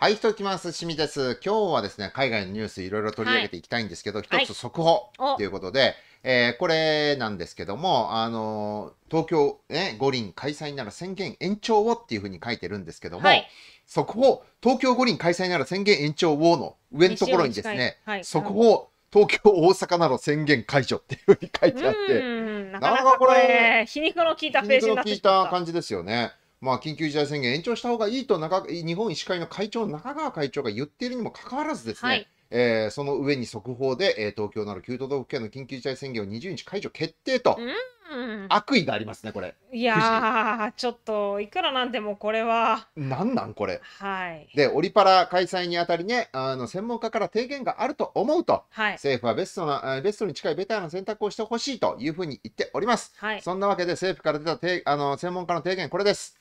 はい、人きます。清水です。今日はですね、海外のニュースいろいろ取り上げていきたいんですけど、一、はい、つ速報ということで、はい、えー、これなんですけども、あのー、東京、ね、五輪開催なら宣言延長をっていうふうに書いてるんですけども、はい、速報、東京五輪開催なら宣言延長をの上のところにですね、速報、東京、大阪など宣言解除っていうふうに書いてあって、なかなかこれ、皮肉の効いたページになってた。皮肉の効いた感じですよね。まあ、緊急事態宣言延長した方がいいと中日本医師会の会長の中川会長が言っているにもかかわらずですね、はい、えー、その上に速報で、えー、東京など9都道府県の緊急事態宣言を20日解除決定と、うん、悪意がありますねこれいやちょっといくらなんでもこれはなんなんこれはいでオリパラ開催にあたりねあの専門家から提言があると思うと、はい、政府はベストなベストに近いベターな選択をしてほしいというふうに言っております、はい、そんなわけで政府から出たあの専門家の提言これです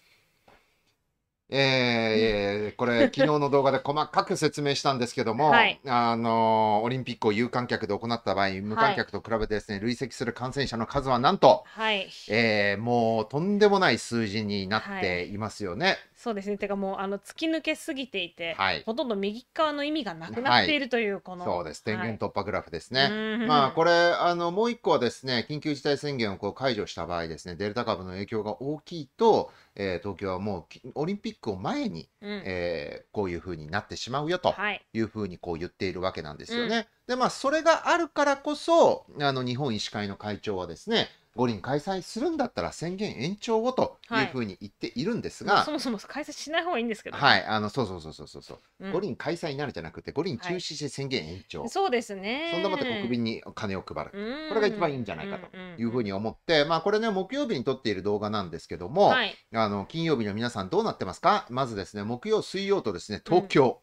えー、これ 昨日の動画で細かく説明したんですけども、はい、あのオリンピックを有観客で行った場合無観客と比べてですね、累積する感染者の数はなんと、はいえー、もうとんでもない数字になっていますよね。そうですねてかもうあの突き抜けすぎていて、はい、ほとんど右側の意味がなくなっているという、はい、このそうです天元突破グラフですね、はい、まあこれあのもう一個はですね緊急事態宣言をこう解除した場合ですねデルタ株の影響が大きいと、えー、東京はもうオリンピックを前に、うん、えー、こういうふうになってしまうよというふうにこう言っているわけなんですよね、うん、でまあそれがあるからこそあの日本医師会の会長はですね五輪開催するんだったら宣言延長をというふうに言っているんですが、はい、そもそも開催しない方がいいんですけど、ね、はいあのそうそうそうそうそう、うん、五輪開催になるじゃなくて五輪中止して宣言延長、はい、そうですねそんなまた国民に金を配るこれが一番いいんじゃないかというふうに思って、まあこれね木曜日に撮っている動画なんですけども、はい、あの金曜日の皆さんどうなってますかまずですね木曜水曜とですね東京、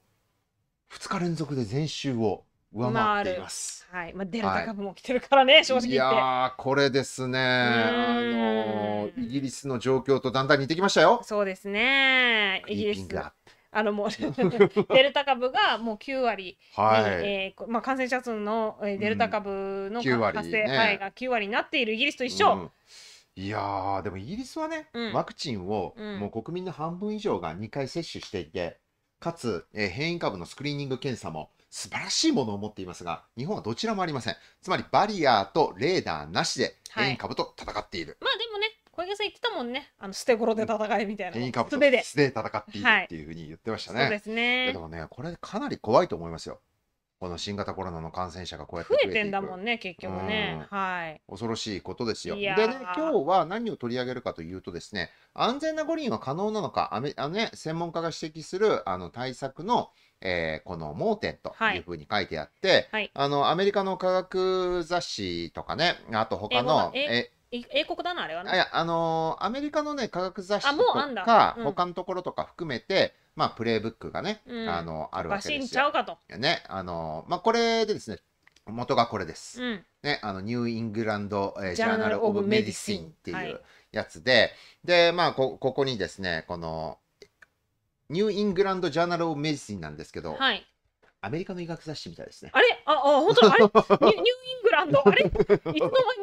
うん、2日連続で前週を上回っています。はい、まあ、デルタ株も来てるからね、はい、正直いやこれですね。あのイギリスの状況とだんだん似てきましたよ。そうですね。イギリス。あのもう デルタ株がもう9割、はいえーまあ、感染者数のデルタ株の発生、うんね、はいが9割になっているイギリスと一緒。うんいやでもイギリスはね、うん、ワクチンをもう国民の半分以上が2回接種していて、かつ、えー、変異株のスクリーニング検査も素晴らしいものを持っていますが、日本はどちらもありません。つまりバリアーとレーダーなしで変異株と戦っている。はい、まあでもね、小池さん言ってたもんね、あの捨て頃で戦いみたいな。変異株と素手で戦っているっていうふうに言ってましたね。はい、そうですね。でもね、これかなり怖いと思いますよ。この新型コロナの感染者がこうやって増えてんだもんね結局ね、はい恐ろしいことですよでね今日は何を取り上げるかというとですね安全な五輪は可能なのかあめあの、ね、専門家が指摘するあの対策のえー、この盲点というふうに書いてあって、はい、あのアメリカの科学雑誌とかねあと他のえ英国だなあれはねいやあのー、アメリカのね科学雑誌とか、うん、他のところとか含めてまあ、プレイブックがね、うん、あのあるわけですよ。ちゃうかと。ね、あのまあ、これでですね、元がこれです。うん、ね、あのニューイングランド、えー、ジャーナル・オブ・メディシンっていうやつで、はい、で、まあこ、ここにですね、このニューイングランド・ジャーナル・オブ・メディシンなんですけど、はい、アメリカの医学雑誌みたいですね。あれあ、あ、本当あれ ニューイングランド、あれいつの間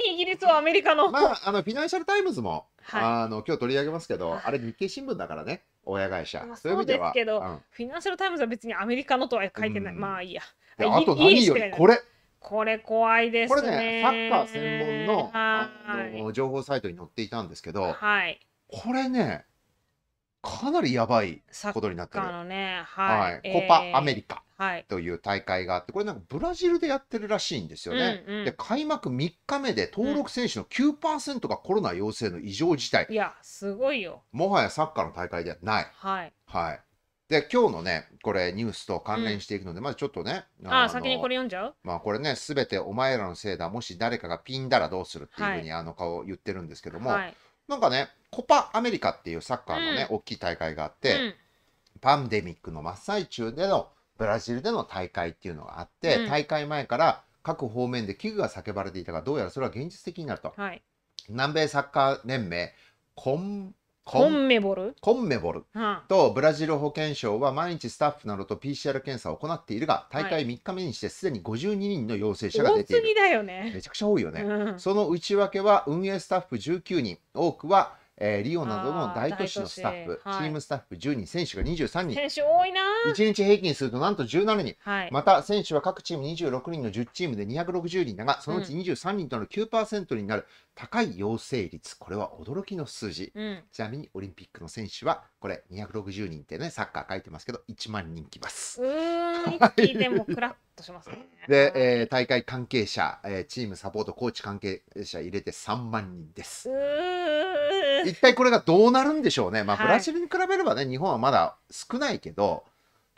にイギリスはアメリカの。まあ、あの、フィナンシャル・タイムズも、はい、あの、今日取り上げますけど、あれ日経新聞だからね、親会社。まあ、そうですけど、うん、フィナンシャル・タイムズは別にアメリカのとは書いてない。まあいいや。あと何より、これ。これ怖いですこれね、サッカー専門の,、はい、情報サイトに載っていたんですけど、はい、これね、かなりやばいことになってる。のね、はい、はい、コパアメリカという大会があって、これなんかブラジルでやってるらしいんですよね。うんうん、で開幕3日目で登録選手の9%がコロナ陽性の異常事態。うん、いやすごいよ。もはやサッカーの大会ではない。はい。はい。で今日のねこれニュースと関連していくので、うん、まずちょっとねああ先にこれ読んじゃうまあこれねすべてお前らのせいだもし誰かがピンだらどうするっていうふうに、あの顔言ってるんですけども、はい、なんかね、コパアメリカっていうサッカーのね、うん、大きい大会があって、うん、パンデミックの真っ最中でのブラジルでの大会っていうのがあって、うん、大会前から各方面で危惧が叫ばれていたが、どうやらそれは現実的になると。はい、南米サッカー連盟、コンコンメボルコンメボル、うん、とブラジル保健省は毎日スタッフなどと PCR 検査を行っているが大会3日目にしてすでに52人の陽性者が出ている、はい、めちゃくちゃ多いよね、うん、その内訳は運営スタッフ19人多くはえー、リオなどの大都市のスタッフ、チームスタッフ10人、選手が23人。選手多いな。1日平均するとなんと17人。はい、また、選手は各チーム26人の10チームで260人だが、そのうち23人との9%になる高い陽性率。これは驚きの数字。うん、ちなみに、オリンピックの選手はこれ260人ってねサッカー書いてますけど1万人来ます。でえー、大会関係者、えー、チームサポートコーチ関係者入れて3万人です。一体これがどうなるんでしょうね。まあ、ブラジルに比べればね、日本はまだ少ないけど、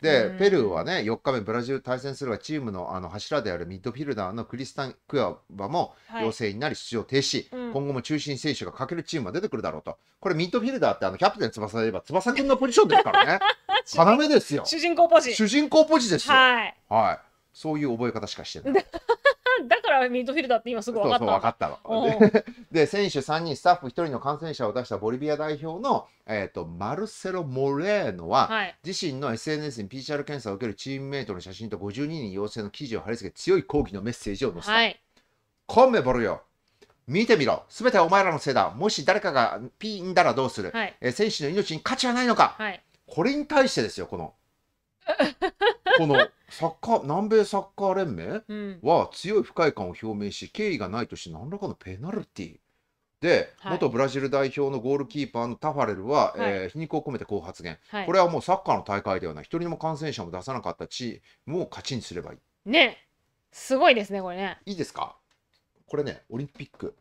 で、ペルーはね、4日目ブラジル対戦するが、チームのあの柱であるミッドフィルダーのクリスタン・クアバも陽性になり出場停止、はい今後も中心選手が欠けるチームが出てくるだろうと。これミッドフィルダーってあのキャプテン翼で言えば翼くんのポジションですからね。要ですよ。主人公ポジ。主人公ポジですよ。はい。はい。そういう覚え方しかしてない。だからミッドフィルダーって今すぐ分かったそう分かったの。で選手3人スタッフ1人の感染者を出したボリビア代表の、えーと、マルセロ・モレーノは、はい、自身の SNS に PCR 検査を受けるチームメイトの写真と52人陽性の記事を貼り付け強い抗議のメッセージを載せた。はい、コンメボルよ見てみろ、すべてはお前らのせいだ、もし誰かがピンだらどうする、はい、え選手の命に価値はないのか、はい、これに対してですよ、この、このサッカー南米サッカー連盟は強い不快感を表明し敬意がないとして何らかのペナルティーで、はい、元ブラジル代表のゴールキーパーのタファレルは、はい、えー、皮肉を込めてこう発言、はい、これはもうサッカーの大会ではない一人も感染者も出さなかったチームを勝ちにすればいいねすごいですねこれねいいですかこれねオリンピック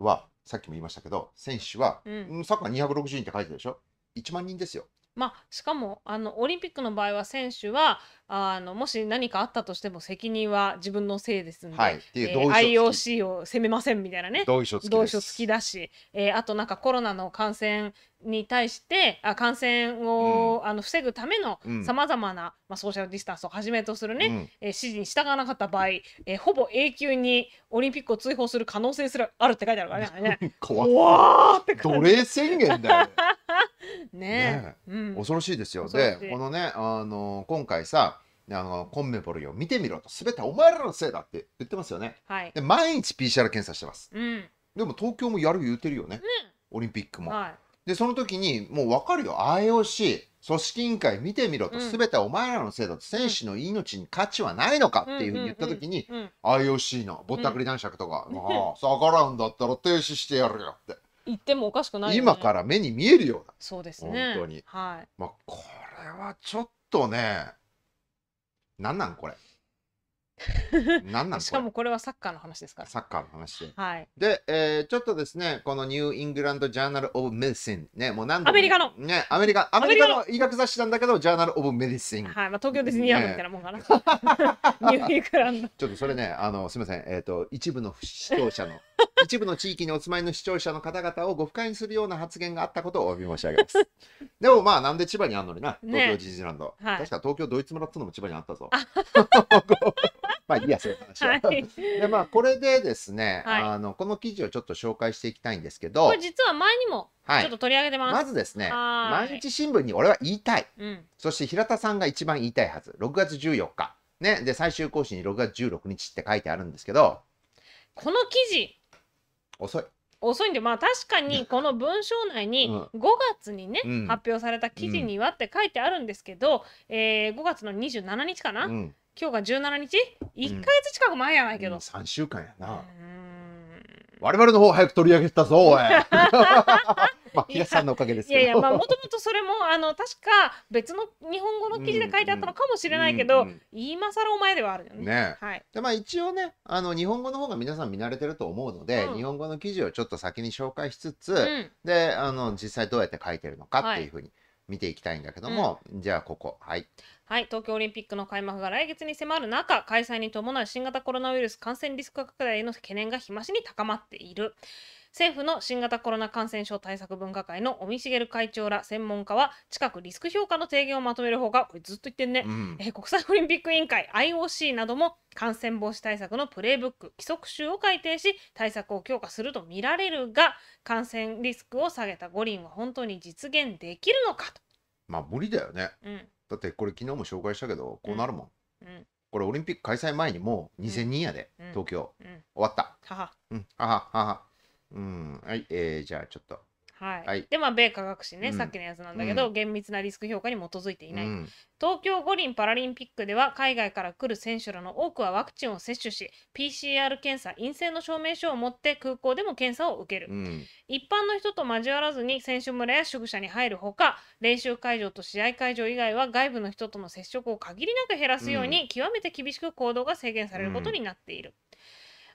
はさっきも言いましたけど選手は、うん、サッカー260人って書いてるでしょ1万人ですよまあ、しかもあのオリンピックの場合は選手はあのもし何かあったとしても責任は自分のせいですので、はい、えー、IOC を責めませんみたいなね同意書付きだし、えー、あとなんかコロナの感染に対してあ感染を、うん、あの防ぐためのさまざまな、まあ、ソーシャルディスタンスをはじめとするね、うん、えー、指示に従わなかった場合、えー、ほぼ永久にオリンピックを追放する可能性すらあるって書いてあるからね。怖っ。怖って奴隷宣言だよ、ねえ、うん、恐ろしいですよでこのねあの今回さあのコンメボルを見てみろと全てお前らのせいだって言ってますよね、はい、で毎日 PCR 検査してます、うん、でも東京もやる言うてるよね、オリンピックも、はい、でその時にもう分かるよ IOC 組織委員会見てみろと、うん、全てお前らのせいだと選手の命に価値はないのかっていうふうに言った時に、うんうんうんうん、IOC のぼったくり男爵とか、うん、ああ逆らうんだったら停止してやるよって言ってもおかしくない、ね、今から目に見えるようなそうですね本当に、はい、まあこれはちょっとねなんなんこれ なんなんしかもこれはサッカーの話ですからサッカーの話はいで、えー、ちょっとですねこのニューイングランド・ジャーナル・オブ・メディシンねもう何度も、アメリカのねアメリカアメリカの医学雑誌なんだけどジャーナル・オブ・メディシンはい、まあ、東京ディズニーランドみたいなもんかな、ね、ニューイングランドちょっとそれねあのすみませんえっ、ー、と一部の視聴者の 一部の地域にお住まいの視聴者の方々をご不快にするような発言があったことをお詫び申し上げます。でもまあなんで千葉にあんのにな、東京ディズニーランド。はい、確か東京ドイツ村っうのも千葉にあったぞ。まあいいや、そういう話は。はい、でまあこれでですね、はい、あのこの記事をちょっと紹介していきたいんですけど。これ実は前にもちょっと取り上げてます。まずですね、毎日新聞に俺は言いたい。うん、そして平田さんが一番言いたいはず。6月14日。ね、で最終更新に6月16日って書いてあるんですけどこの記事遅い遅いんでまあ確かにこの文章内に5月にね、うん、発表された記事にはって書いてあるんですけど、うん、えー、5月の27日かな、うん、今日が17日 ?1 か月近く前やないけど、うん、3週間やな我々の方早く取り上げたぞおい まあ、皆さんのおかげですけどいやいやまあもともとそれもあの確か別の日本語の記事で書いてあったのかもしれないけど、うんうん、今更お前ではあるよね。ねはい、でまあ一応ねあの日本語の方が皆さん見慣れてると思うので、うん、日本語の記事をちょっと先に紹介しつつ、うん、であの実際どうやって書いてるのかっていうふうに。見ていきたいんだけども、うん、じゃあここはい、はい、東京オリンピックの開幕が来月に迫る中開催に伴う新型コロナウイルス感染リスク拡大への懸念が日増しに高まっている政府の新型コロナ感染症対策分科会の尾身茂会長ら専門家は近くリスク評価の提言をまとめる方がこれずっと言ってんね、うん、え国際オリンピック委員会 IOC なども感染防止対策のプレイブック規則集を改定し対策を強化すると見られるが感染リスクを下げた五輪は本当に実現できるのかと。まあ無理だよね、うん、だってこれ昨日も紹介したけどこうなるもん、うん、うんこれオリンピック開催前にもう2000人やで、うん、東京、うん、終わった。はは。うん、はははは。うん、はい、えー、じゃあちょっと。はい、はい、でまあ米科学誌ね、うん、さっきのやつなんだけど、うん、厳密なリスク評価に基づいていない、うん、東京五輪パラリンピックでは海外から来る選手らの多くはワクチンを接種し PCR 検査陰性の証明書を持って空港でも検査を受ける、一般の人と交わらずに選手村や宿舎に入るほか練習会場と試合会場以外は外部の人との接触を限りなく減らすように、極めて厳しく行動が制限されることになっている。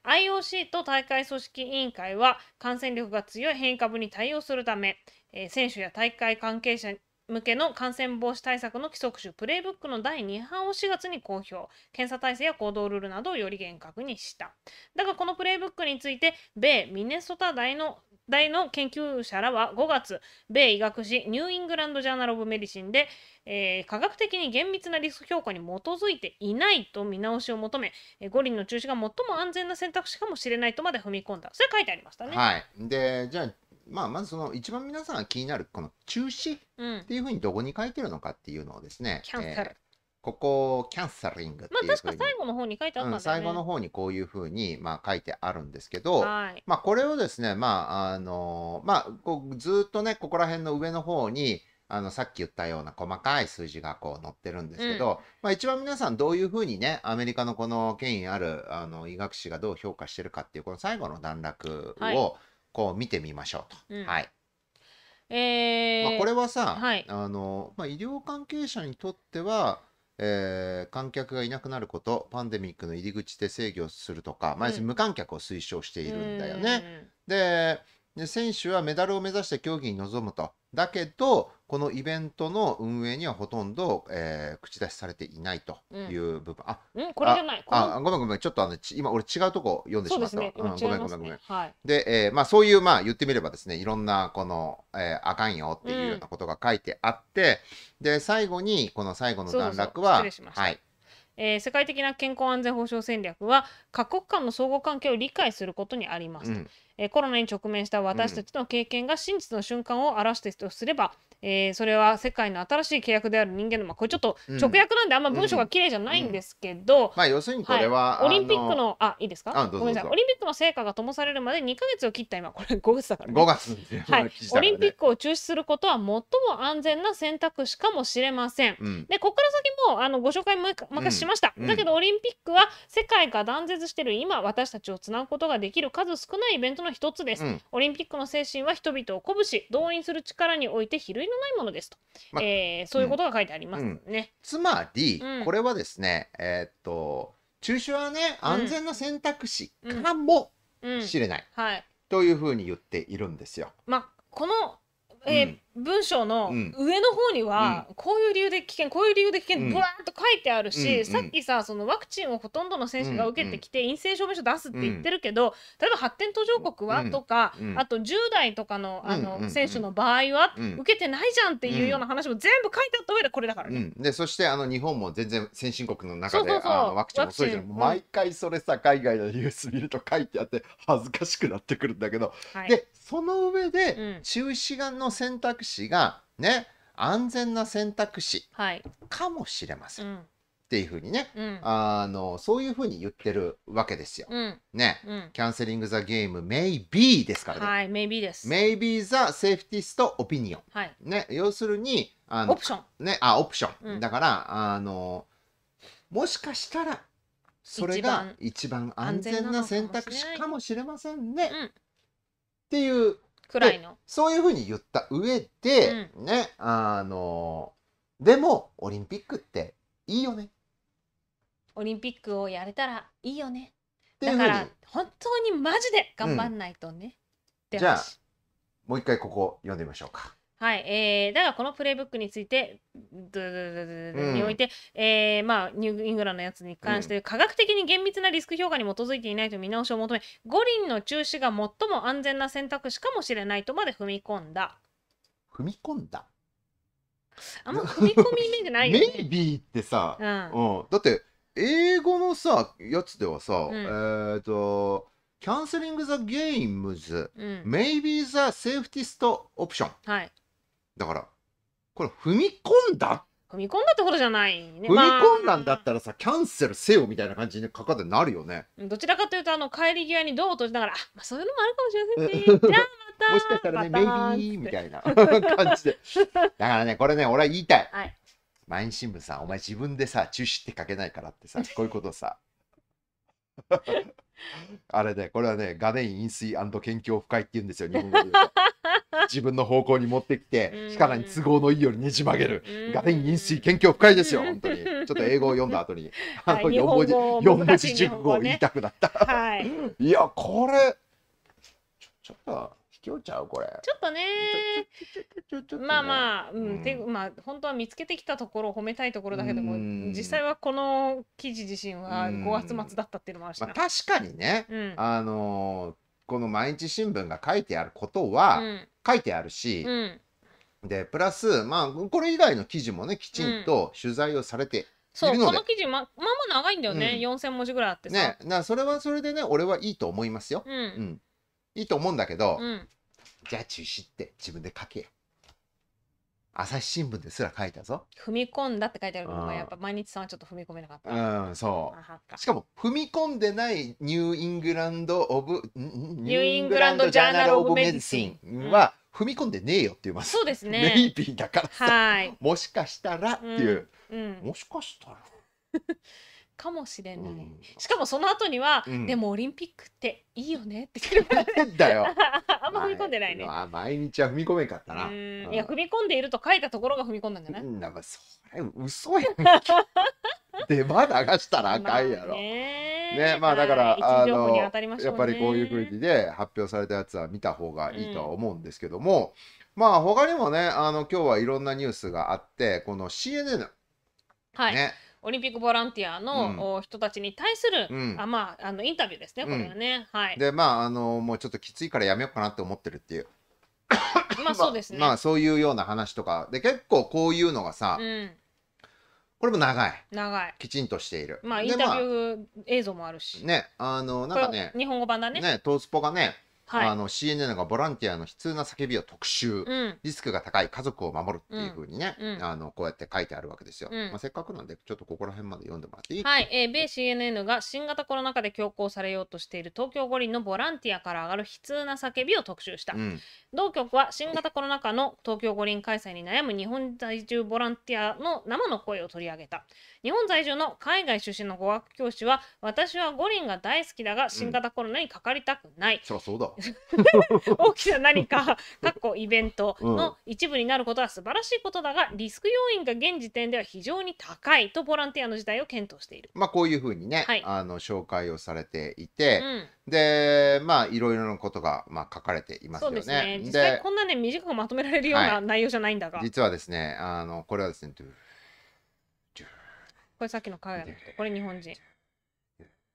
IOC と大会組織委員会は感染力が強い変異株に対応するため、え選手や大会関係者向けの感染防止対策の規則集プレイブックの第2版を4月に公表検査体制や行動ルールなどをより厳格にしただがこのプレイブックについて米ミネソタ大の大の研究者らは5月米医学誌ニューイングランド・ジャーナル・オブ・メディシンで、えー、科学的に厳密なリスク評価に基づいていないと見直しを求め、えー、五輪の中止が最も安全な選択肢かもしれないとまで踏み込んだそれ書いてありましたね。はい、でじゃあまあ、まずその一番皆さんが気になるこの中止っていうふうにどこに書いてるのかっていうのをですね、キャンセル、えここキャンセリングっていうまあ確か最後の方に書いてあったんだよね、うん、最後の方にこういうふうにまあ書いてあるんですけど、はい、まあこれをですねまああのまあこうずっとねここら辺の上の方にあのさっき言ったような細かい数字がこう載ってるんですけど、うん、まあ、一番皆さんどういうふうにねアメリカのこの権威あるあの医学誌がどう評価してるかっていうこの最後の段落を、はいこう見てみましょうと。うん、はい。えー、まあ、これはさ、はい、あのまあ、医療関係者にとっては、えー、観客がいなくなることパンデミックの入り口で制御するとか、まあ、無観客を推奨しているんだよね。うん、で選手はメダルを目指して競技に臨むとだけどこのイベントの運営にはほとんど、えー、口出しされていないという部分、うん、あ、うん、これじゃないあごめんごめんちょっとあの今俺違うとこ読んでしまった、ねごめんごめんごめん、はい、で、えー、まあそういうまあ言ってみればですねいろんなこの、えー、あかんよっていうようなことが書いてあって、うん、で最後にこの最後の段落ははいえー、世界的な健康安全保障戦略は各国間の相互関係を理解することにあります、うん、えー、コロナに直面した私たちの経験が真実の瞬間を表してとすれば、えー、それは世界の新しい契約である人間の、まあ、これちょっと直訳なんであんま文章が綺麗じゃないんですけど、うんうん、まあ要するにこれは、はい、オリンピックのあいいですかごめんなさいオリンピックの成果が灯されるまで2か月を切った今これ5月だから、ね、5月、ね、はい、オリンピックを中止することは最も安全な選択肢かもしれません、うん、でここから先もあのご紹介もまかしました、だけどオリンピックは世界が断絶している今私たちをつなぐことができる数少ないイベントの一つです、オリンピックの精神は人々を鼓舞し動員する力において比類のないものですと、まえー、そういうことが書いてありますね、うん、つまり、これはですね、えー、っと中止はね安全な選択肢かもしれない、はい、というふうに言っているんですよ。まあ、このえー文章の上の方には、こういう理由で危険こういう理由で危険ブワーッと書いてあるし、さっきさそのワクチンをほとんどの選手が受けてきて、陰性証明書出すって言ってるけど、例えば発展途上国は、とか、あと10代とかのあの、選手の場合は、受けてないじゃんっていうような話も全部書いてあった上でこれだからね。でそしてあの日本も全然先進国の中でワクチン遅いじゃん毎回それさ海外のニュース見ると書いてあって恥ずかしくなってくるんだけど、でその上で、中止がの選択肢がね安全な選択肢かもしれません。はいっていう風にね、うん、あのそういう風に言ってるわけですよ。うん、ね、うん、キャンセリングザゲームメイ・ビー」ですからね。はい、ビー y b です。メイ・ビー・ザ・セーフティスト・オピニオン。はい。ね、要するにあのオプション。ね、あ、オプション。だからあのもしかしたらそれが一番安全な選択肢かもしれませんね。っていうくらいのそういうふうに言った上で、うん、ねあのでもオリンピックっていいよねオリンピックをやれたらいいよねだから本当にマジで頑張んないとね、うん、じゃあもう一回ここ読んでみましょうかはい、えー、だがこのプレイブックについてにおいて、えーまあ、ニューイングランドのやつに関して、科学的に厳密なリスク評価に基づいていないと見直しを求め五輪の中止が最も安全な選択肢かもしれないとまで踏み込んだ踏み込んだあんま踏み込みイメーないよね。メイビーってさ、うんうん、だって英語のさやつではさ、うん、えっ、ー、と「キャンセリング・ザ・ゲイムズ」「メイビー・ザ・セーフティスト・オプション」はいだからこれ踏み込んだ踏み込んだところじゃない、ね、踏み込んだんだったらさ、まあ、キャンセルせよみたいな感じにかかってなるよねどちらかというとあの帰り際にドアを閉じながら、まあ、そういうのもあるかもしれませんね じゃあまたもしかしたらね、メイビーみたいな 感じでだからねこれね俺は言いたい、はい、毎日新聞さんお前自分でさ中止って書けないからってさ こういうことさあれねこれはね画面飲水研究不快って言うんですよ日本語で 自分の方向に持ってきて、力に都合のいいようにねじ曲げる。画面ン飲水研究深いですよ、本当に。ちょっと英語を読んだ後に、あの、4文字、4文字熟語を言いたくなった。はい。いや、これ、ちょっと。ちょっとねまあまあ、うん、て、まあ本当は見つけてきたところを褒めたいところだけども実際はこの記事自身は5月末だったっていうのもあるし、ま確かにね、あのこの毎日新聞が書いてあることは、書いてあるし、うん、でプラスまあこれ以外の記事もねきちんと取材をされてそうこの記事ままあまあ長いんだよね、うん、4,000文字ぐらいあってね、なそれはそれでね俺はいいと思いますよ、うん、うん、いいと思うんだけど、うん、じゃあ中止って自分で書けよ朝日新聞ですら書いたぞ踏み込んだって書いてあるのがやっぱ毎日さんはちょっと踏み込めなかった。うん、そうしかも踏み込んでないニューイングランド・オブニューイングランド・ジャーナル・オブ・メディシンは踏み込んでねえよって言います。そうですね。メイビーだからさ、はい、もしかしたらっていう、うんうん、もしかしたら かもしれない、うん、しかもその後には、うん、でもオリンピックっていいよねって来るからよ あんま踏み込んでないね、まあ、毎日は踏み込めんかったな、いや踏み込んでいると書いたところが踏み込んだんじゃないなんかそれ嘘やん出間 流したらあかんやろ、まあ、ね、ね、まあだから、はい、あの、ね、やっぱりこういうふうにで発表されたやつは見た方がいいとは思うんですけども、うん、まあ他にもねあの今日はいろんなニュースがあってこの CNN はい、ねオリンピックボランティアの人たちに対する、うん、あまああのインタビューですねこれはね、うん、はいでまああのもうちょっときついからやめようかなって思ってるっていう まあそうですね、まあ、まあ、そういうような話とかで結構こういうのがさ、うん、これも長い長いきちんとしているまあインタビュー映像もあるし、まあ、ねあのなんかね日本語版だねねトースポがねはい、CNN がボランティアの悲痛な叫びを特集、うん、リスクが高い家族を守るっていうふうにね、うん、あのこうやって書いてあるわけですよ、うん、まあ、せっかくなんでちょっとここら辺まで読んでもらっていいはい、えー、米 CNN が新型コロナ禍で強行されようとしている東京五輪のボランティアから上がる悲痛な叫びを特集した、同局は新型コロナ禍の東京五輪開催に悩む日本在住ボランティアの生の声を取り上げた日本在住の海外出身の語学教師は私は五輪が大好きだが新型コロナにかかりたくない、そりゃそうだ 大きな何か、かっこイベントの一部になることは素晴らしいことだが、リスク要因が現時点では非常に高いとボランティアの時代を検討している。まあこういうふうにね、はい、あの紹介をされていて、うん、で、まあいろいろなことがまあ書かれていますよね。そうですね。実際こんなね短くまとめられるような内容じゃないんだが。はい、実はですね、あのこれはですね、これさっきの海外の人、これ日本人。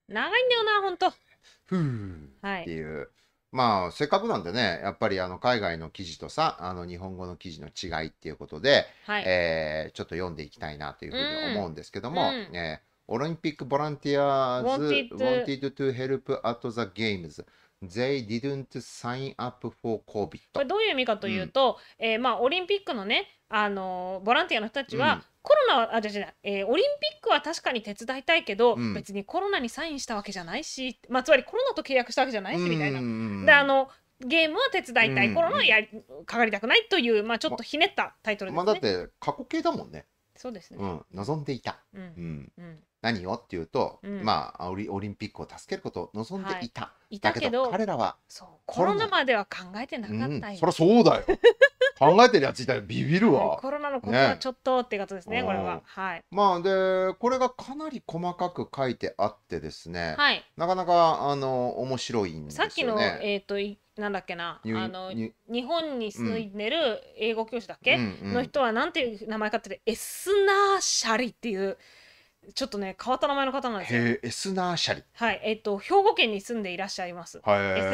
長いんだよな、本当。ふう。はい。っていう。まあ、せっかくなんでね、やっぱりあの海外の記事とさ、あの日本語の記事の違いっていうことで、はい、えー、ちょっと読んでいきたいなというふうに思うんですけども、うん、えー、オリンピックボランティアーズ wanted, wanted to help at the games。They didn't sign up for COVID. これどういう意味かというと、うん、えー、まあ、オリンピックのね、あのボランティアの人たちは、うん、コロナはあじゃじゃなえー、オリンピックは確かに手伝いたいけど、うん、別にコロナにサインしたわけじゃないし、まあ、つまりコロナと契約したわけじゃないしみたいな。であのゲームは手伝いたい、コロナはやりかかりたくないという、まあ、ちょっとひねったタイトルですね。ままあ、だって過去形だもんね。そうですね、うん、望んでいた、うん、うん、何をっていうと、うん、まあオリオリンピックを助けることを望んでいた、はい、いたけど彼らはコロナまでは考えてなかったよ、うん、そりゃそうだよ 考えてるやつ自体ビビるわ、コロナのことはちょっと、ってことですねこれははいまあでこれがかなり細かく書いてあってですね、はい、なかなかあの面白いんですよねさっきのえっ、ー、となんだっけなあの日本に住んでる英語教師だっけ、うんの人はなんていう名前かってエスナーシャリっていうちょっとね変わった名前の方なんですよ。エスナーシャリ。はいえっ、ー、と兵庫県に住んでいらっしゃいます。エス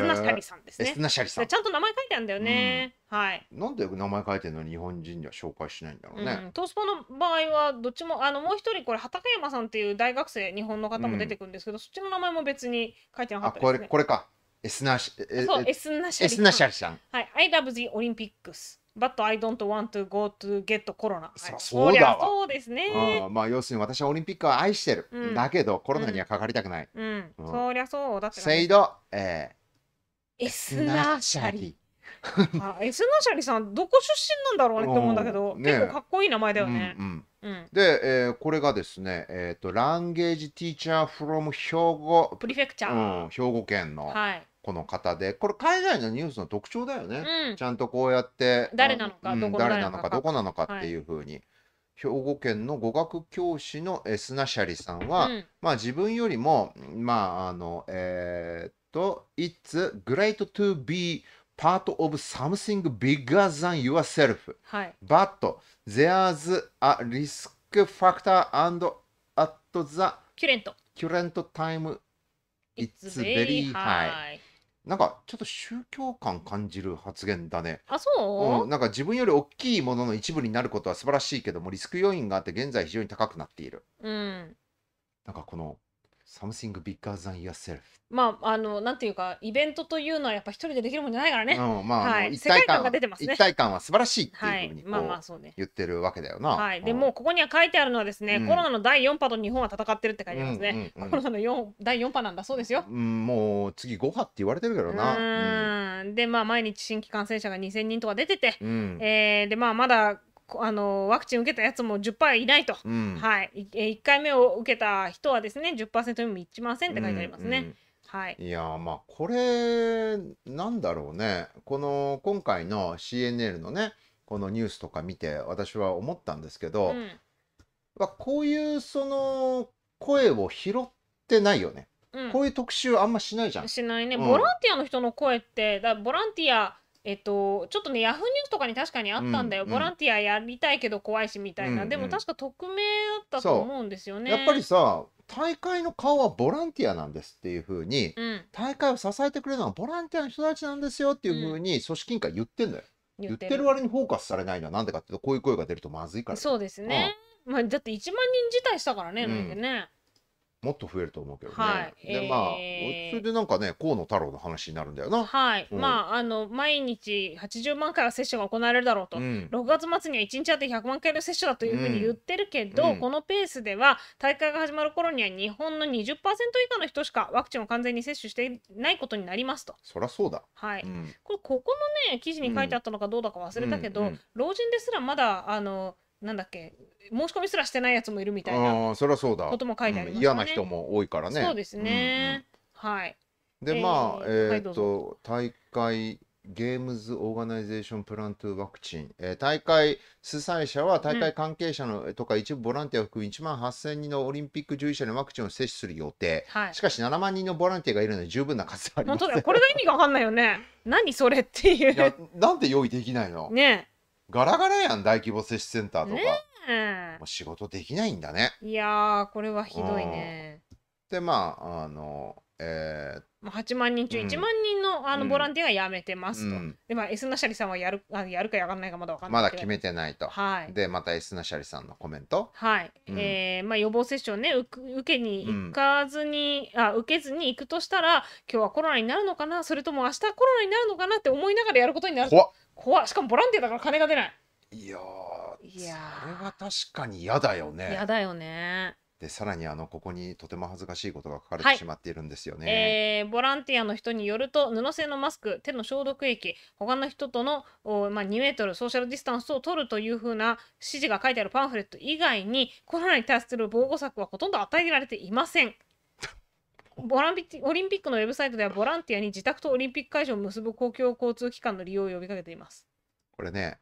ナーシャリさんですね。エスナーシャリさん。ちゃんと名前書いてあるんだよね。うん、はい。なんで名前書いてるのに日本人には紹介しないんだろうね。うん、トースポの場合はどっちもあのもう一人これ畠山さんっていう大学生日本の方も出てくるんですけど、うん、そっちの名前も別に書いてなかったですね。あこれこれか。エスナシャリさん。はい。I love the Olympics, but I don't want to go to get corona. そそうだわ。そうですね。まあ、要するに私はオリンピックは愛してる。だけど、コロナにはかかりたくない。うん。そりゃそうだって。せいど、えー、エスナシャリ。エスナシャリさん、どこ出身なんだろうねって思うんだけど、結構かっこいい名前だよね。うんで、えー、これがですね、えーと、ランゲージティーチャーフロ o m 兵庫、プリフェクチャー、うん、兵庫県の、はい、この方でこれ海外のニュースの特徴だよね、うん、ちゃんとこうやって誰なのか、うん、どこ誰なのかどこなのかっていうふうに、はい、兵庫県の語学教師のスナシャリさんは、うん、まあ自分よりもまああのえー、っと「It's great to be part of something bigger than yourself、はい、but there's a risk factor and at the current current time it's very high. なんかちょっと宗教感感じる発言だね。あ、そう、うん、なんか自分より大きいものの一部になることは素晴らしいけどもリスク要因があって現在非常に高くなっている。うん。なんかこの something bigger than yourself まああのなんていうかイベントというのはやっぱ一人でできるもんじゃないからね、うんまあ、はい、一体感が出てます、ね、一体感は素晴らしいってはい、まあまあそうね言ってるわけだよなはい、うん、でもここには書いてあるのはですね、うん、コロナの第4波と日本は戦ってるって書いてますね、うんうんうん、コロナの四、第4波なんだそうですよ、うん、もう次5波って言われてるけどなうん、でまあ毎日新規感染者が2000人とか出てて、うん、えー、でまあまだあのワクチン受けたやつも10%いないと、うん、はい、1回目を受けた人はですね10%にもいきませんって書いてありますね。うんうんはい、いやまあこれなんだろうねこの今回の CNN のねこのニュースとか見て私は思ったんですけど、うん、まあ、こういうその声を拾ってないよね、うん、こういう特集あんましないじゃん。しないね、ボランティアの人の声ってだボランティアえっと、ちょっとねヤフーニュースとかに確かにあったんだよ、うんボランティアやりたいけど怖いしみたいな、うんでも確か匿名だったと思うんですよね。やっぱりさ大会の顔はボランティアなんですっていうふうに、ん、大会を支えてくれるのはボランティアの人たちなんですよっていうふうに組織委員会言ってんだよ。うん、言ってる割にフォーカスされないのはなんでかっていうとこういう声が出るとまずいから。そうですね、うん、まあ、だって1万人辞退したからね、なんでね。もっと増えると思うけどね。はい、で、えー、まあ、それでなんかね河野太郎の話になるんだよな。はい、うん、まああの毎日80万回は接種が行われるだろうと、うん、6月末には1日当たり100万回の接種だというふうに言ってるけど、うん、このペースでは大会が始まる頃には日本の20%以下の人しかワクチンを完全に接種していないことになりますと。そりゃそうだ、はい、うん、これここのね記事に書いてあったのかどうだか忘れたけど、老人ですらまだあのなんだっけ申し込みすらしてないやつもいるみたいなあそりゃそうだことも書いてありますね、嫌な人も多いからねそうですね、うんうん、はいでまあえー、えー、っと、はい、大会ゲームズ・オーガナイゼーション・プラントゥ・ワクチン、えー、大会主催者は大会関係者の、うん、とか一部ボランティアを含む1万8000人のオリンピック従事者にワクチンを接種する予定、はい、しかし7万人のボランティアがいるので十分な数あります、これが意味が分かんないよね何それっていういやなんで用意できないのねガラガラやん大規模接種センターとか、もう仕事できないんだねいやーこれはひどいね、でまああのえーまあ、8万人中1万人の,、あのボランティアはやめてますと、うんでまあエスナシャリさんはやるあやるかやらないかまだわかんなまいだ決めてないと、はいでまたエスナシャリさんのコメントはい、うんえーまあ、予防接種をねうく受けに行かずに、あ受けずに行くとしたら今日はコロナになるのかなそれとも明日コロナになるのかなって思いながらやることになる怖っ怖しかもボランティアだから金が出ないいやいやそれは確かに嫌だよね嫌だよねでさらにあのここにとても恥ずかしいことが書かれてしまっているんですよね、はい、えー、ボランティアの人によると布製のマスク手の消毒液他の人とのお、まあ、2メートルソーシャルディスタンスを取るというふうな指示が書いてあるパンフレット以外にコロナに対する防護策はほとんど与えられていませんボランピオリンピックのウェブサイトではボランティアに自宅とオリンピック会場を結ぶ公共交通機関の利用を呼びかけていますこれね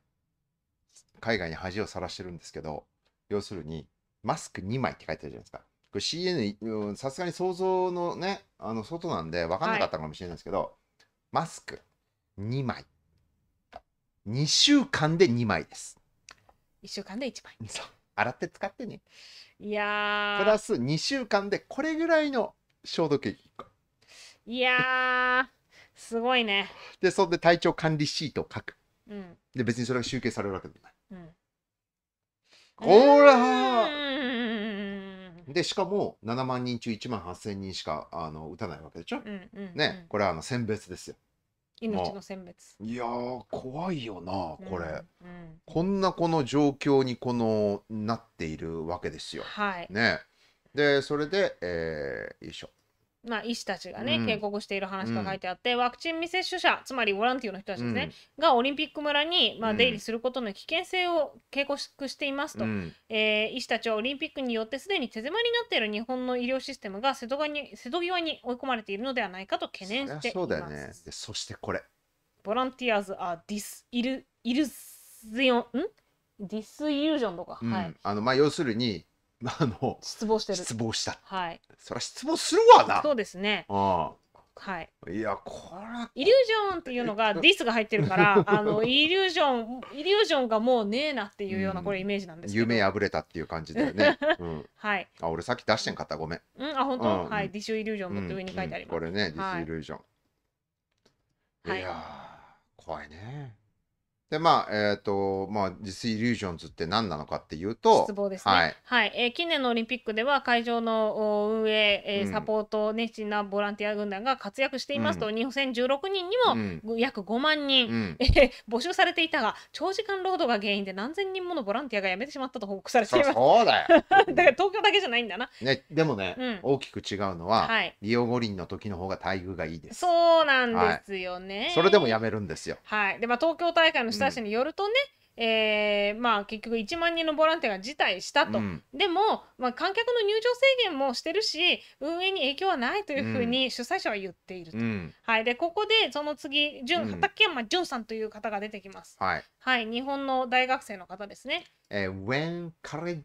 海外に恥をさらしてるんですけど要するにマスク2枚って書いてあるじゃないですかこれ CN さすがに想像のねあの外なんで分かんなかったかもしれないですけど、はい、マスク2枚2週間で2枚です1週間で1枚そう洗って使ってねいやプラス2週間でこれぐらいの消毒液1個いやすごいねでそんで体調管理シートを書く、うん、で別にそれが集計されるわけでもない、うん、ほらでしかも7万人中1万8,000人しかあの打たないわけでしょ、うんうんうん、ねこれはあの選別ですよ命の選別いや怖いよなこれ、うんうん、こんなこの状況にこのなっているわけですよ。はい、ねでそれで、えー、よいしょまあ、医師たちがね、警告している話が書いてあって、ワクチン未接種者つまりボランティアの人たちですね、がオリンピック村に、まあ、出入りすることの危険性を警告していますと、うんえー医師たちはオリンピックによってすでに手狭になっている日本の医療システムが瀬戸際に瀬戸際に追い込まれているのではないかと懸念していそそうだよまねす。でそしてこれボランティアーズ・はディス・イル・イルズヨン、んディスイージョンとか、うんはい。あのまあ要するにあの失望してる失望したはいそりゃ失望するわなそうですねあはい、いやこれイリュージョンっていうのがディスが入ってるから あのイリュージョンイリュージョンがもうねえなっていうようなこれイメージなんですけど、うん、夢破れたっていう感じだよね、うん、はいあ俺さっき出してんかったごめん、うん、あ本当、うん、はいディシュイリュージョンの上に書いてあります、うん、これねディシュイリュージョン、はい、いや怖いねで、まあ、えっ、ー、と、まあ、ディスイリュージョンズって何なのかっていうと、失望ですね。はい。はい、えー、近年のオリンピックでは会場の運営、えー、サポート、熱心なボランティア軍団が活躍していますと、うん、2016人にも約5万人、うん、えー、募集されていたが、長時間労働が原因で何千人ものボランティアが辞めてしまったと報告されています。そうだよ。だから東京だけじゃないんだな。ね、でもね、うん、大きく違うのは、はい、リオ五輪の時の方が待遇がいいです。そうなんですよね。はい、それでも辞めるんですよ。はい。で、まあ東京大会のした人によるとね、うん、えー、まあ、結局1万人のボランティアが辞退したと、うん、でも、まあ、観客の入場制限もしてるし運営に影響はないというふうに主催者は言っていると、うん、はい、でここでその次畠山潤さんという方が出てきます、はい、はい、日本の大学生の方ですね。えー、When college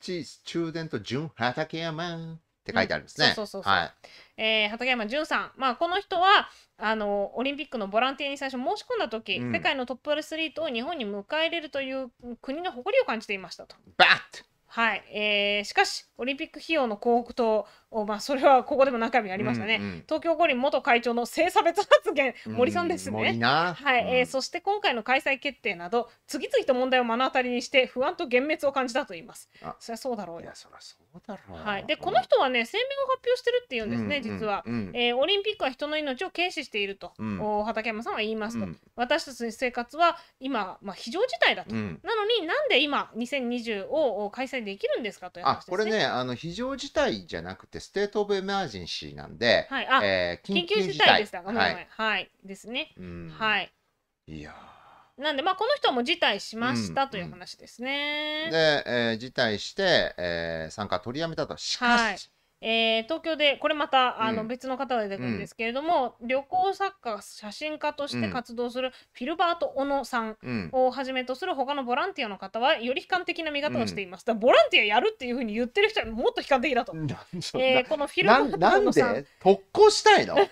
student 畠山って書いてあるんですね。はいえ畠山淳さん、まあ、この人はあのオリンピックのボランティアに最初申し込んだ時、うん、世界のトップアスリートを日本に迎え入れるという国の誇りを感じていましたと。バッはいえー、しかしオリンピック費用の広告と、まあ、それはここでも何回もやりましたね、うんうん、東京五輪元会長の性差別発言、森さんですね。はい、えそして今回の開催決定など、次々と問題を目の当たりにして、不安と幻滅を感じたと言います。そりゃそうだろういそりゃそうだろう。はい、で、この人はね、声明を発表してるっていうんですね、うんうん、実は、えー、オリンピックは人の命を軽視していると、うん、畠山さんは言いますと、うん、私たちの生活は今、まあ、非常事態だと、なのになんで今、2020を開催できるんですかという話ですね。これねあの非常事態じゃなくてステートオブエマージェンシーなんで、はい、えー、緊急事態でした。ごめんはい、はい、ですね。はい。いやなんでまあこの人も辞退しましたという話ですね。うんうん、で、えー、辞退して、えー、参加取りやめたと。しかし、はいえー、東京でこれまたあの別の方で出てくるんですけれども、うん、旅行作家写真家として活動するフィルバート・オノさんをはじめとする他のボランティアの方はより悲観的な見方をしています、うん、ボランティアやるっていうふうに言ってる人はもっと悲観的だと、うえー、このフィルバート・オノさん特攻したいの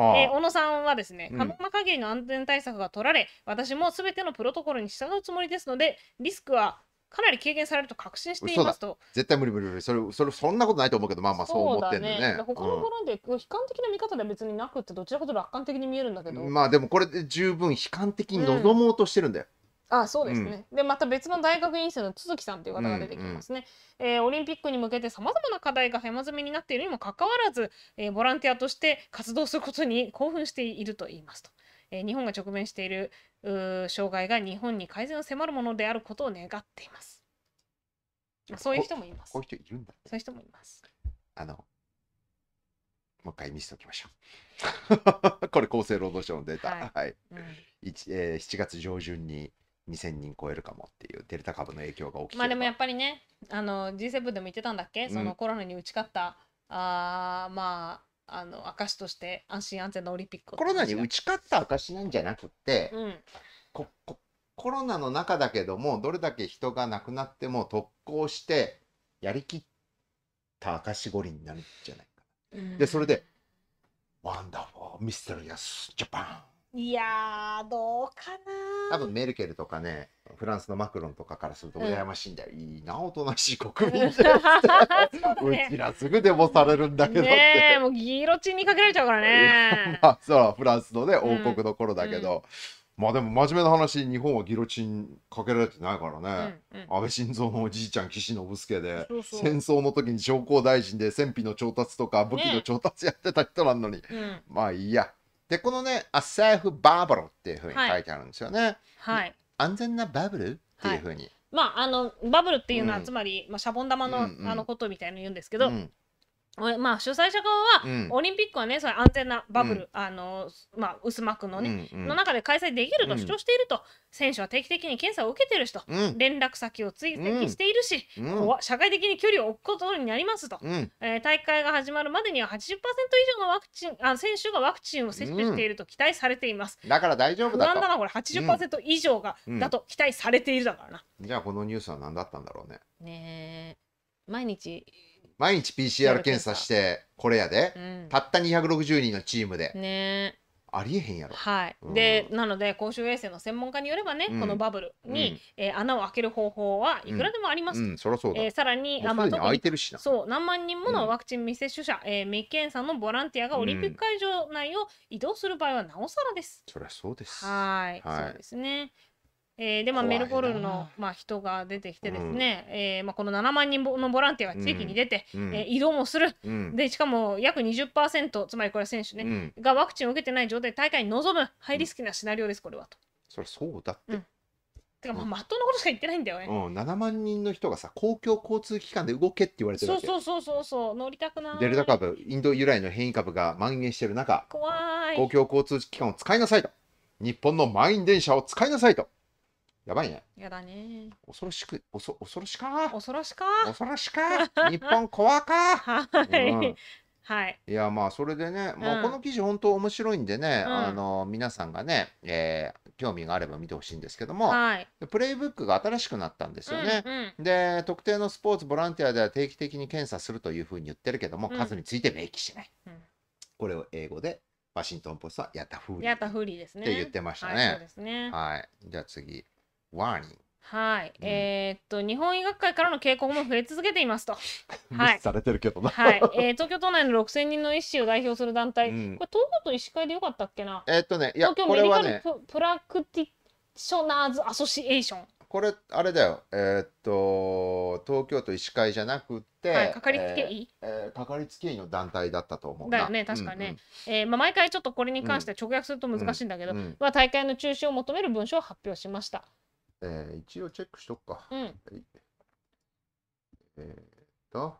えー、小野さんはですね可能な限りの安全対策が取られ、うん、私も全てのプロトコルに従うつもりですのでリスクはかなり軽減されると確信していますと絶対無理無理無理それそれそんなことないと思うけどまあまあそう思ってんだよねね他のブランド、うん、悲観的な見方では別になくってどちらかと楽観的に見えるんだけどまあでもこれで十分悲観的に望もうとしてるんだよ、うん、あそうですね、うん、でまた別の大学院生の都築さんという方が出てきますね、うんうん、えー、オリンピックに向けてさまざまな課題が山積みになっているにもかかわらず、えー、ボランティアとして活動することに興奮していると言いますとえ日本が直面している、障害が日本に改善を迫るものであることを願っています。まあ、そういう人もいます。こういう人いるんだ、そういう人もいます。あの、もう一回見せておきましょう。これ厚生労働省のデータ。はい。はいうんえー、7月上旬に2000人超えるかもっていうデルタ株の影響が大きい。まあでもやっぱりね、あの G7 でも言ってたんだっけ、うん、そのコロナに打ち勝ったあまああの証として安心安全のオリンピックコロナに打ち勝った証なんじゃなくて、うん、ここコロナの中だけどもどれだけ人が亡くなっても特攻してやりきった証五輪になるんじゃないかな、うん、でそれで「ワンダフォーミステリアスジャパン」いやどうかな多分メルケルとかねフランスのマクロンとかからすると羨ましいんだよ、うん、いいなおとなしい国民で うちらすぐデモされるんだけどって、ねもギロチンにかけられちゃうからね まあそうフランスのね王国の頃だけど、うん、まあでも真面目な話日本はギロチンかけられてないからね、うんうん、安倍晋三のおじいちゃん岸信介で戦争の時に商工大臣で戦費の調達とか武器の調達やってた人なのに、ね、まあいいやでこのね「アッサーフ・バーバロ」っていうふうに書いてあるんですよね。はい、安全なバブルっていうふうに、はいまあ、あのバブルっていうのは、つまり、まあ、シャボン玉の,、あのことみたいなの言うんですけど、まあ、主催者側は、オリンピックはねそれ安全なバブル、うん、あのまあ、薄膜のね、うんうん、の中で開催できると主張していると、うん、選手は定期的に検査を受けてる人、うん、連絡先を追跡しているし、社会的に距離を置くことになりますと、うん、えー、大会が始まるまでには80%以上のワクチンあ選手がワクチンを接種していると期待されています、だから大丈夫だとだなこれ80%以上が、だと期待されているだからなじゃあこのニュースは何だったんだろうねね毎日毎日 PCR 検査してこれやで、うん、たった260人のチームで。ねありえへんやろ。はい。うん、で、なので公衆衛生の専門家によればね、うん、このバブルに、うん、えー、穴を開ける方法はいくらでもあります。うん、うえー、さらに、あまあ、空いてるしそう、何万人ものワクチン未接種者、えー、未検査のボランティアがオリンピック会場内を移動する場合はなおさらです。そりゃそうです。はいはい、そうですね。えー、で、まあ、メルボルンの、まあ、人が出てきてですね、うん、えー、まあ、この7万人のボランティアが地域に出て、うん、えー、移動もする、うん、でしかも約20%つまりこれは選手ね、うん、がワクチンを受けてない状態で大会に臨むハイリスキなシナリオですこれはと。そりゃそうだって、てかまあ、まっとうなことしか言ってないんだよね、うん、7万人の人がさ公共交通機関で動けって言われてるわけそうそうそうそう乗りたくないデルタ株インド由来の変異株が蔓延してる中怖い公共交通機関を使いなさいと日本の満員電車を使いなさいとやばいね。やだね。恐ろしく、おそ恐ろしか。恐ろしか。恐ろしか。日本怖か。はい。うんはい、いやまあそれでね、うん、まあ、この記事本当面白いんでね、うん、あの皆さんがね、えー、興味があれば見てほしいんですけども、はい、プレイブックが新しくなったんですよね、うんうん、で特定のスポーツボランティアでは定期的に検査するというふうに言ってるけども、うん、数について明記しない、うん、これを英語でワシントン・ポストはやったふうりやったふうりですねって言ってましたね,、はい、ねはい、じゃあ次。ワーニング。はい、うん、えー、っと日本医学会からの警告も増え続けていますと。はい、されてるけどなはい。えー、東京都内の6000人の医師を代表する団体、うん、これ東京都医師会でよかったっけな。えー、っとね、東京メディカル、ね、プラクティショナーズアソシエーション。これあれだよ。えー、っと東京都医師会じゃなくて、はい、かかりつけ医、えー、えー、かかりつけ医の団体だったと思うだよね、確かね。うんうん、えー、まあ毎回ちょっとこれに関して直訳すると難しいんだけど、うんうん、まあ大会の中止を求める文書を発表しました。えー、一応チェックしとくか。うん。はい、えっ、ー、と。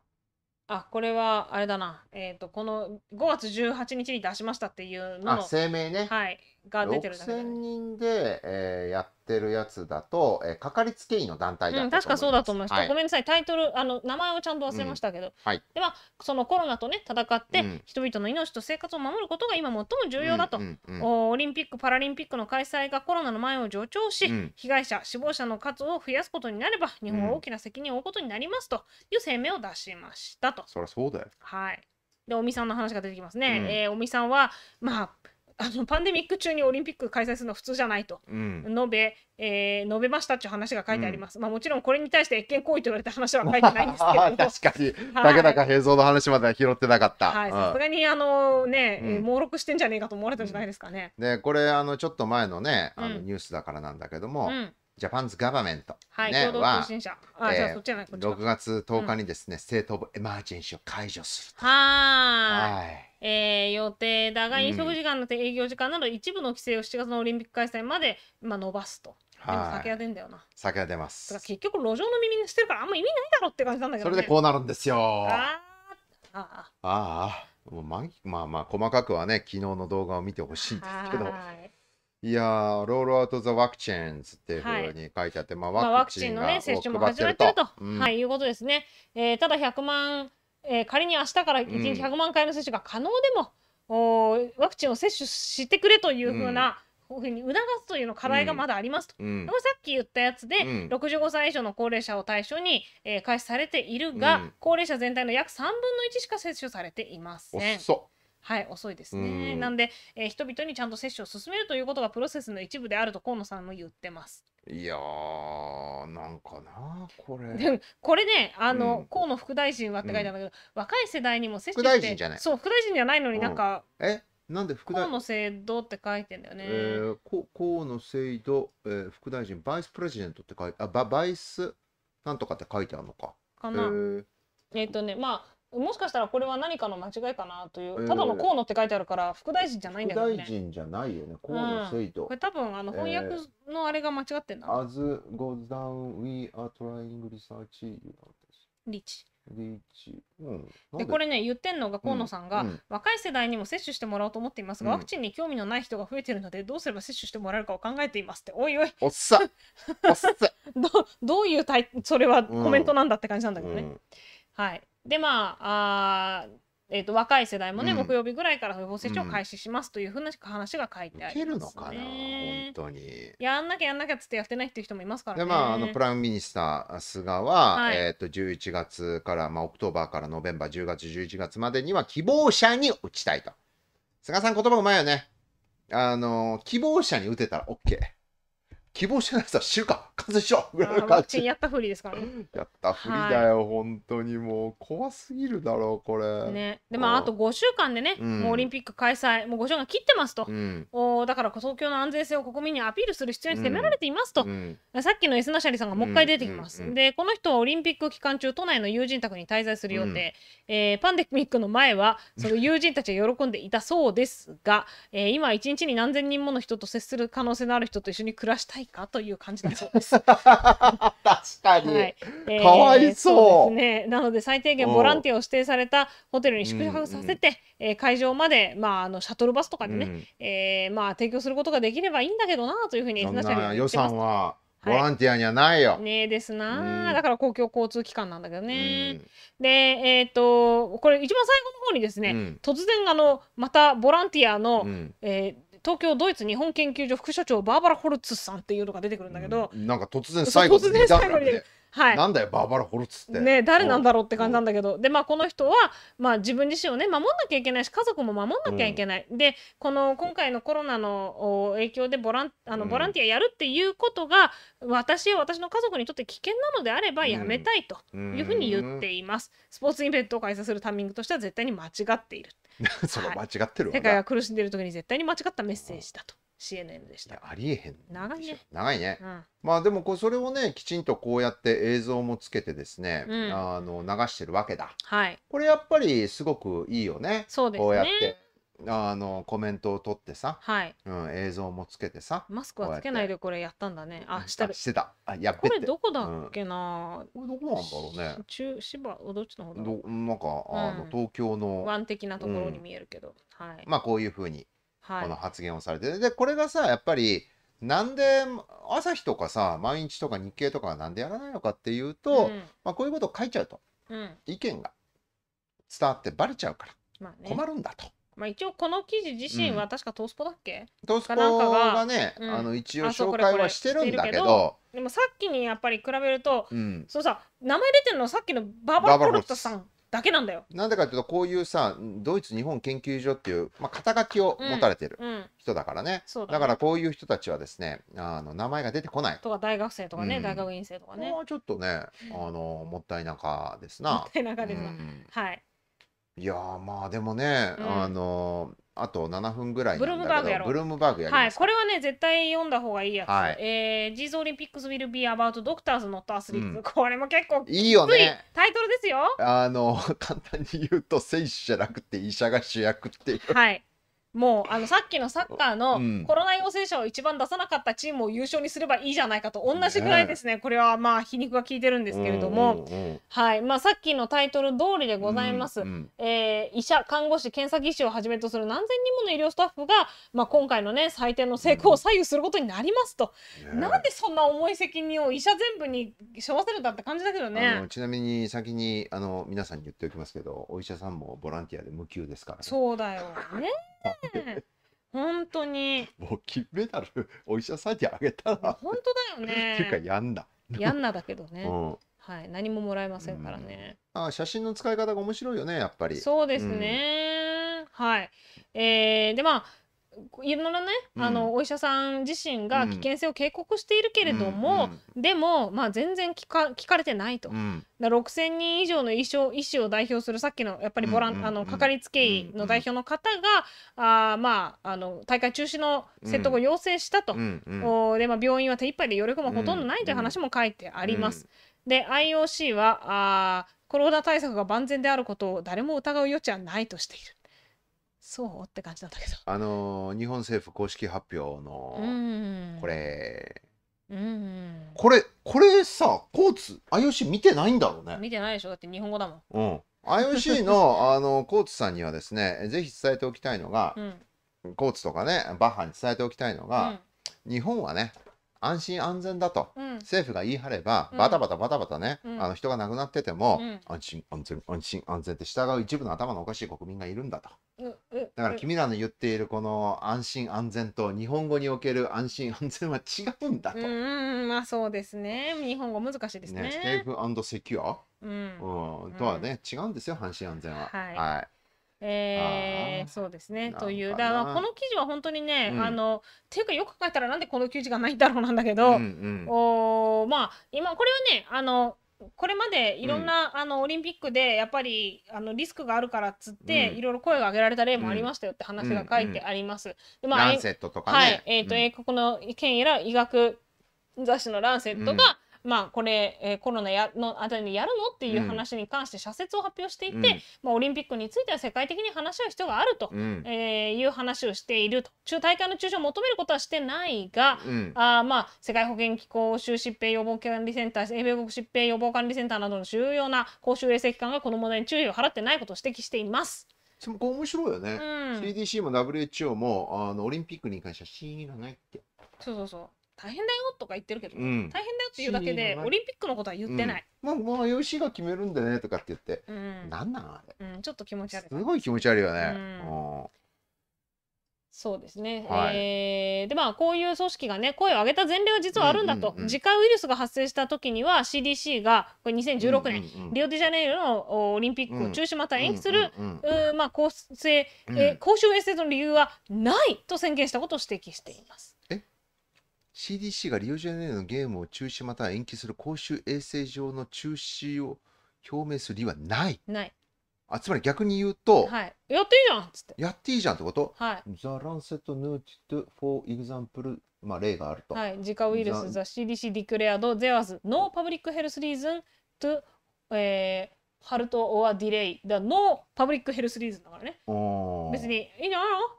あ、これはあれだな。えっ、ー、と、この5月18日に出しましたっていうのの。あ、声明ね。はい。が出てる6000人で、えー、やってるやつだと、えー、かかりつけ医の団体だ、うん、確かそうだと思います、はい、ごめんなさいタイトルあの名前をちゃんと忘れましたけど、うん、はい、ではそのコロナとね戦って、うん、人々の命と生活を守ることが今最も重要だと、うんうんうん、オリンピック・パラリンピックの開催がコロナの前を助長し、被害者死亡者の数を増やすことになれば日本は大きな責任を負うことになりますという声明を出しましたと。そりゃそうだよはいで尾身さんの話が出てきますね、うん、えー、尾身さんはまああのパンデミック中にオリンピック開催するのは普通じゃないと、うん、述べ、えー、述べましたという話が書いてあります、うん、まあ、もちろんこれに対して越権行為と言われた話は書いてないんですけど 確かに、竹中平蔵の話までは拾ってなかったさすがにあのね、うん、猛録してんじゃねえかと思われたんじゃないですかね、でこれあのちょっと前のねあのニュースだからなんだけども、ジャパンズ・ガバメント、はいは、6月10日にですね、ステート・オブ・エマージェンシーを解除するはい。えー、予定だが、飲食時間の営業時間など一部の規制を7月のオリンピック開催まで、まあ、伸ばすと。酒が出んだよな。酒が出ます。だから結局路上の耳にしてるからあんま意味ないだろって感じなんだけど、ね、それでこうなるんですよ。ああ。ああ。まあまあ細かくはね昨日の動画を見てほしいんですけど。いやー、ロールアウト・ザ・ワクチンズっていうふうに書いてあって、はい、まあ、ワクチンの、ね、接種も始まってると、うん、はい、いうことですね。えー、ただ100万えー、仮に明日から1日100万回の接種が可能でも、うん、ワクチンを接種してくれというふうな、こういうふうに促すというの課題がまだありますと、うん、でもさっき言ったやつで、うん、65歳以上の高齢者を対象に、えー、開始されているが、うん、高齢者全体の約3分の1しか接種されていません。遅っはい、遅いですね。んなんで、えー、人々にちゃんと接種を進めるということがプロセスの一部であると河野さんも言ってます。いやなんかなこれでもこれねあの、うん、河野副大臣はって書いてあるんだけど、うん、若い世代にも接種ってそう副大臣じゃないのになんか、うん、えなんで副大河野制度って書いてんだよね。えー、河野制度、えー、副大臣バイスプレジデントって書いてあババイスなんとかって書いてあるのか。かな。えっ、ー、とねまあもしかしたらこれは何かの間違いかなという、ただの河野って書いてあるから副大臣じゃないんだよね。副大臣じゃないよね、河野聖斗、うん、これ多分あの翻訳のあれが間違ってんだ。As goes down, we are trying research リーチ。リーチ。うん、でこれね言ってんのが河野さんが、うん、若い世代にも接種してもらおうと思っていますが、ワクチンに興味のない人が増えてるのでどうすれば接種してもらえるかを考えていますっておいおいおっさ どどういうそれはコメントなんだって感じなんだけどね。はい、でまああえーと、若い世代もね、うん、木曜日ぐらいから予防接種を開始しますというふうな話が書いてあるのかな本当にやんなきゃやんなきゃっつってやってないっていう人もいますからねでまああのプライムミニスター菅は、はい、えーと、と11月から、まあ、オクトーバーからノベンバー10月11月までには希望者に打ちたいと菅さん言葉うまいよねあの希望者に打てたら OK 希望してない人は知るか完全しろぐらいの感じやったふりですからねやったふりだよ、はい、本当にもう怖すぎるだろうこれねでまああと5週間でね、うん、もうオリンピック開催もう5週間切ってますと、うん、おだから東京の安全性を国民にアピールする必要にめられていますと、うん、さっきのエスナシャリさんがもう一回出てきます、うん、でこの人はオリンピック期間中都内の友人宅に滞在する予定、うん、えー、パンデミックの前はその友人たちが喜んでいたそうですが、えー、今一日に何千人もの人と接する可能性のある人と一緒に暮らしたいいかという感じだそうです。確かに、はいえー、かわいそうですね。なので最低限ボランティアを指定されたホテルに宿泊させて、うんえー、会場まで、まあ、あのシャトルバスとかでね、うん、えー、まあ、提供することができればいいんだけどなというふうに予算はボランティアにはないよ。はい、ねですな、うん、だから公共交通機関なんだけどね。うん、でえっ、ー、とこれ一番最後の方にですね、うん、突然あのまたボランティアの、うん、えー東京ドイツ日本研究所副所長バーバラ・ホルツさんっていうのが出てくるんだけど、うん、なんか突然最後に最たからね、はい、なんだよバーバラ・ホルツってね誰なんだろうって感じなんだけどでまあこの人は、まあ、自分自身をね守んなきゃいけないし家族も守んなきゃいけない、うん、でこの今回のコロナの影響でボランあのボランティアやるっていうことが、うん、私や私の家族にとって危険なのであればやめたいというふうに言っています、スポーツイベントを開催するタイミングとしては絶対に間違っている その間違ってるわ、はい、世界が苦しんでる時に絶対に間違ったメッセージだと。CNN でしたありえへん長いね長いね、うん、まあでもこそれをねきちんとこうやって映像もつけてですね、うん、あの流してるわけだはいこれやっぱりすごくいいよねそうですねこうやってあのコメントを取ってさ、はいうん、映像もつけてさマスクはつけないでこれやったんだねあしたあしてたあやっべこれどこだっけな、うん、これどこなんだろうね中芝おどっちの方だどなんかあの、うん、東京の湾的なところに見えるけど、うん、はい、まあこういうふうに、はい、この発言をされて、でこれがさやっぱりなんで朝日とかさ毎日とか日経とかなんでやらないのかっていうと、うん、まあ、こういうことを書いちゃうと、うん、意見が伝わってバレちゃうから、まあね、困るんだと。まあ、一応この記事自身は確かトースポだっけ、うん、トースポがね、うん、あの一応紹介はしてるんだけどでもさっきにやっぱり比べると、うん、そうさ名前出てるのさっきのバーバラ・コルトさんだけなんだよなんでかっていうとこういうさドイツ日本研究所っていう、まあ、肩書きを持たれてる人だからねうんうんだね、だからこういう人たちはですねあの名前が出てこないとか大学生とかね、うん、大学院生とかねもうちょっとねあのもったいなかですなもったいなかですな、はいいやまあでもね、うん、あのー、あと7分ぐらいブルームバーグやろブルームバーグやりはいこれはね絶対読んだ方がいいやつ、はい、えー、ジーズオリンピックスウィルビーアバウトドクターズノットアスリート、これも結構いいよねタイトルですよあの 簡単に言うと選手じゃなくて医者が主役っていうはいもうあのさっきのサッカーのコロナ陽性者を一番出さなかったチームを優勝にすればいいじゃないかと同じぐらいですね、これはまあ皮肉が効いてるんですけれども、はいまあ、さっきのタイトル通りでございます、えー、医者、看護師、検査技師をはじめとする何千人もの医療スタッフが、まあ、今回の、ね、採点の成功を左右することになりますと、なんでそんな重い責任を医者全部に背負わせるんだって感じだけどね。ちなみに先にあの皆さんに言っておきますけどお医者さんもボランティアで無給ですから、ね、そうだよね本当にもう金メダルお医者さんにあげたら本当だよねっていうかやんなやんなだけどね、うん、はい、何ももらえませんからね、うん、あ写真の使い方が面白いよねやっぱりそうですね、うん、はいえー、でまあいろんなね、うん、あのお医者さん自身が危険性を警告しているけれども、うん、でも、まあ、全然聞か聞かれてないと、うん、6,000人以上の医師を医師を代表するさっきのやっぱりボラン、あのかかりつけ医の代表の方が、あまあ、あの大会中止の説得を要請したと、おでまあ、病院は手一杯で余力もほとんどないという話も書いてあります。で IOC はあコロナ対策が万全であることを誰も疑う余地はないとしている。そうって感じだったけどあのー日本政府公式発表のこれこれこれさコーツ IOC 見てないんだろうね見てないでしょだって日本語だもんうん、IOC の あのコーツさんにはですねぜひ伝えておきたいのが、うんコーツとかねバッハに伝えておきたいのが、日本はね安心安全だと、うん、政府が言い張れば、バタバタバタバタね、うん、あの人が亡くなってても、うん、安心安全安心安全って従う一部の頭のおかしい国民がいるんだと、だから君らの言っているこの安心安全と日本語における安心安全は違うんだとうんまあそうですね日本語難しいですねねセーフセキュア、うんとはね違うんですよ安心安全ははい、はいえー、そうですね。というだからこの記事は本当にね、うん、あのていうかよく書いたらなんでこの記事がないんだろうなんだけど、うんうん、おまあ今これはねあのこれまでいろんな、うん、あのオリンピックでやっぱりあのリスクがあるからっつって、うん、いろいろ声が上げられた例もありましたよって話が書いてあります。うん、まあ、ランセットとか、ね、はい、えっ、ー、と、英国の県やら医学雑誌のランセットが、まあ、これ、えー、コロナやのあたりでやるのっていう話に関して社説を発表していて、うん、まあ、オリンピックについては世界的に話し合う必要があると、うん、えー、いう話をしていると中大会の中止を求めることはしてないが、うん、あまあ、世界保健機構州疾病予防管理センター英米国疾病予防管理センターなどの重要な公衆衛生機関がこの問題に注意を払ってないことを指摘しています。でもこう面白いよね、うん、CDC も WHO もあのオリンピックに関しては CE がないってそうそうそう大変だよとか言ってるけど、うん、大変だよって言うだけでオリンピックのことは言ってない、うん、まあまあ IOC が決めるんでねとかって言って、うん、なんなんあれ、うん、ちょっと気持ち悪いすごい気持ち悪いよね、うんそうですね、はい、えー、でまあこういう組織がね声を上げた前例は実はあるんだと、次回ウイルスが発生した時には CDC がこれ2016年、リオデジャネイロのオリンピックを中止また延期する、まあ、公正、え公衆衛生の理由はないと宣言したことを指摘しています。CDC がリオジェネイのゲームを中止または延期する公衆衛生上の中止を表明する理由はない。ない。あつまり逆に言うと、はい。やっていいじゃんっつって。やっていいじゃんってことはい。?The Lancet n o t フ d for example まあ例があると。はい。ジカウイルス、The CDC declared there was no public health reason to、えー、halt or delay. だ no public health reason だからね。別にいいんじゃないの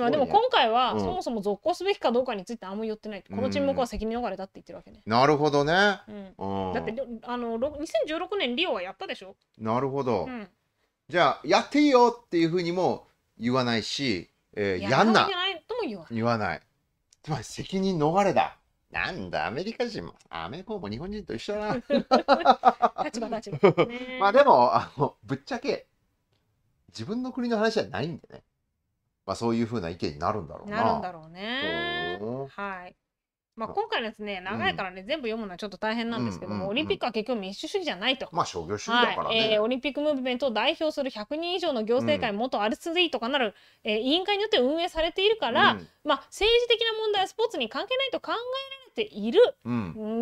まあでも今回は、うんそもそも続行すべきかどうかについてあんまり言ってない、この沈黙は責任逃れだって言ってるわけね、なるほどね。うん、うんだってあのろ2016年リオはやったでしょ、なるほど。うん、じゃあやっていいよっていうふうにも言わないし、えーやんなないとも言わない言わない。つまり責任逃れだ。なんだアメリカ人もアメリカも日本人と一緒だな。立場立場、まあでもあのぶっちゃけ自分の国の話じゃないんでね。まあ、そういうふうな意見になるんだろうな。なるんだろうね。はい。まあ、今回のやつね長いからね、うん、全部読むのはちょっと大変なんですけども、うんうんうん、オリンピックは結局民主主義じゃないと。まあ商業主義だからね、はい、えー、オリンピックムーブメントを代表する100人以上の行政会、うん、元アルツリイとかなる、えー、委員会によって運営されているから、うん、まあ、政治的な問題はスポーツに関係ないと考えられている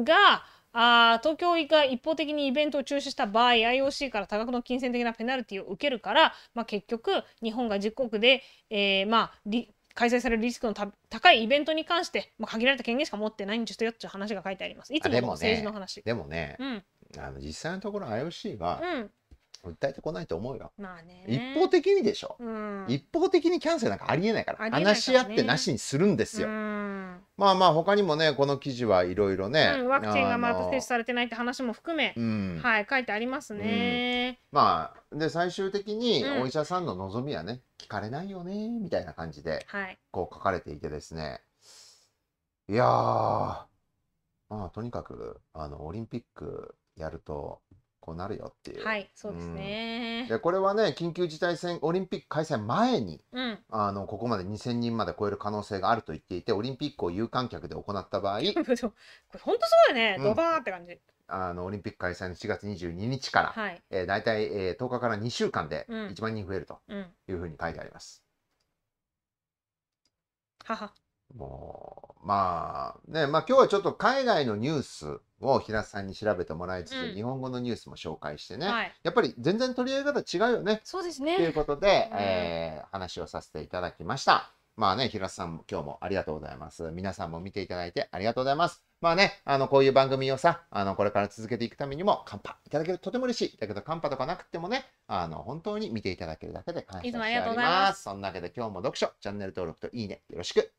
が、あ東京が一方的にイベントを中止した場合 IOC から多額の金銭的なペナルティを受けるから、まあ、結局日本が実国で、えー、まあ、開催されるリスクの高いイベントに関して、まあ、限られた権限しか持ってないんですよっていう話が書いてあります。いつもの政治の話。でもね、ねうん、あの実際のところ IOC が、うん訴えてこないと思うよ。まあね。一方的にでしょ。うん、一方的にキャンセルなんかありえないから、ね、話し合ってなしにするんですよ。うん、まあまあ他にもねこの記事はいろいろね、うん、ワクチンがまだ接種されてないって話も含め、はい書いてありますね。まあで最終的にお医者さんの望みはね、聞かれないよねみたいな感じで、こう書かれていてですね。い、やまあとにかくあのオリンピックやるとこうなるよっていう。はい、そうですね。でこれはね緊急事態宣オリンピック開催前に、うん、あのここまで2,000人まで超える可能性があると言っていてオリンピックを有観客で行った場合 これ本当そうだね、うん、ドバーって感じ。あのオリンピック開催の7月22日から、はい、えー、大体、えー、10日から2週間で1万人増えるというふうに書いてあります。うん、ははもう、まあ、ね、まあ今日はちょっと海外のニュースを平さんに調べてもらいつつ、うん日本語のニュースも紹介してね、はいやっぱり全然取り上げ方違うよね。そうですね。ということで、うんえー話をさせていただきました。まあね、平さんも今日もありがとうございます。皆さんも見ていただいてありがとうございます。まあね、あの、こういう番組をさ、あの、これから続けていくためにも、カンパいただけるととても嬉しい。だけど、カンパとかなくってもね、あの、本当に見ていただけるだけで感謝しておりいつもありがとうございまます。そんなわけで今日も読書、チャンネル登録といいね、よろしく。